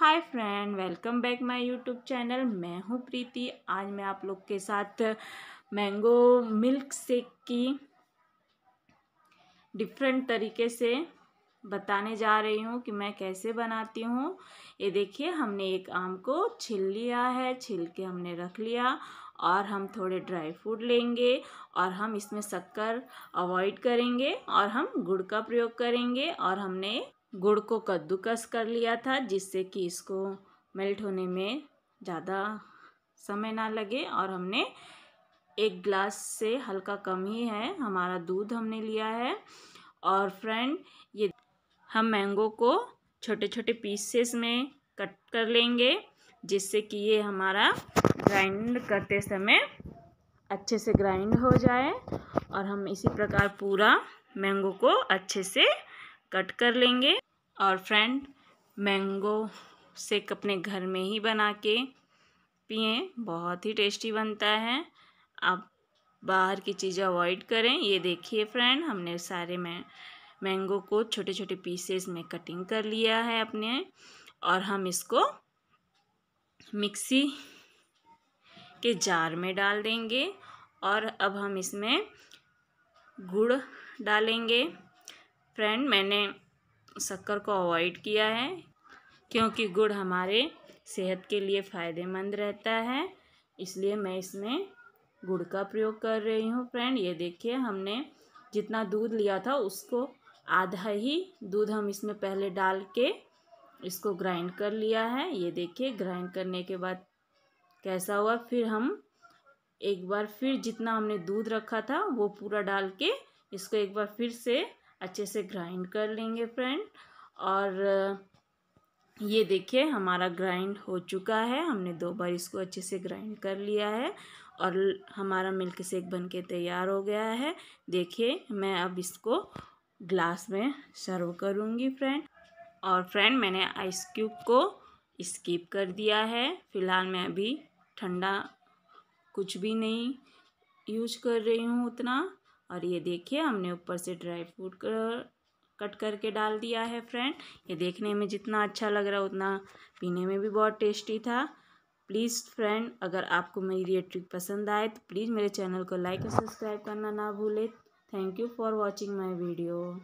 hi friend welcome back my YouTube channel मैं हूँ प्रीति आज मैं आप लोग के साथ मैंगो मिल्क शेक की डिफरेंट तरीके से बताने जा रही हूँ कि मैं कैसे बनाती हूँ ये देखिए हमने एक आम को छिल लिया है छिल के हमने रख लिया और हम थोड़े ड्राई फ्रूट लेंगे और हम इसमें शक्कर अवॉइड करेंगे और हम गुड़ का प्रयोग करेंगे और हमने गुड़ को कद्दूकस कर लिया था जिससे कि इसको मेल्ट होने में ज़्यादा समय ना लगे और हमने एक ग्लास से हल्का कम ही है हमारा दूध हमने लिया है और फ्रेंड ये हम मैंगो को छोटे छोटे पीसेस में कट कर लेंगे जिससे कि ये हमारा ग्राइंड करते समय अच्छे से ग्राइंड हो जाए और हम इसी प्रकार पूरा मैंगो को अच्छे से कट कर लेंगे और फ्रेंड मैंगो सेक अपने घर में ही बना के पिए बहुत ही टेस्टी बनता है आप बाहर की चीज़ें अवॉइड करें ये देखिए फ्रेंड हमने सारे में मैंगो को छोटे छोटे पीसेस में कटिंग कर लिया है अपने और हम इसको मिक्सी के जार में डाल देंगे और अब हम इसमें गुड़ डालेंगे फ्रेंड मैंने शक्कर को अवॉइड किया है क्योंकि गुड़ हमारे सेहत के लिए फ़ायदेमंद रहता है इसलिए मैं इसमें गुड़ का प्रयोग कर रही हूँ फ्रेंड ये देखिए हमने जितना दूध लिया था उसको आधा ही दूध हम इसमें पहले डाल के इसको ग्राइंड कर लिया है ये देखिए ग्राइंड करने के बाद कैसा हुआ फिर हम एक बार फिर जितना हमने दूध रखा था वो पूरा डाल के इसको एक बार फिर से अच्छे से ग्राइंड कर लेंगे फ्रेंड और ये देखिए हमारा ग्राइंड हो चुका है हमने दो बार इसको अच्छे से ग्राइंड कर लिया है और हमारा मिल्क शेक बन के तैयार हो गया है देखिए मैं अब इसको ग्लास में सर्व करूँगी फ्रेंड और फ्रेंड मैंने आइस क्यूब को स्किप कर दिया है फ़िलहाल मैं अभी ठंडा कुछ भी नहीं यूज कर रही हूँ उतना और ये देखिए हमने ऊपर से ड्राई फ्रूट कट करके डाल दिया है फ्रेंड ये देखने में जितना अच्छा लग रहा उतना पीने में भी बहुत टेस्टी था प्लीज़ फ्रेंड अगर आपको मेरी ये ट्रिक पसंद आए तो प्लीज़ मेरे चैनल को लाइक और सब्सक्राइब करना ना भूलें thank you for watching my video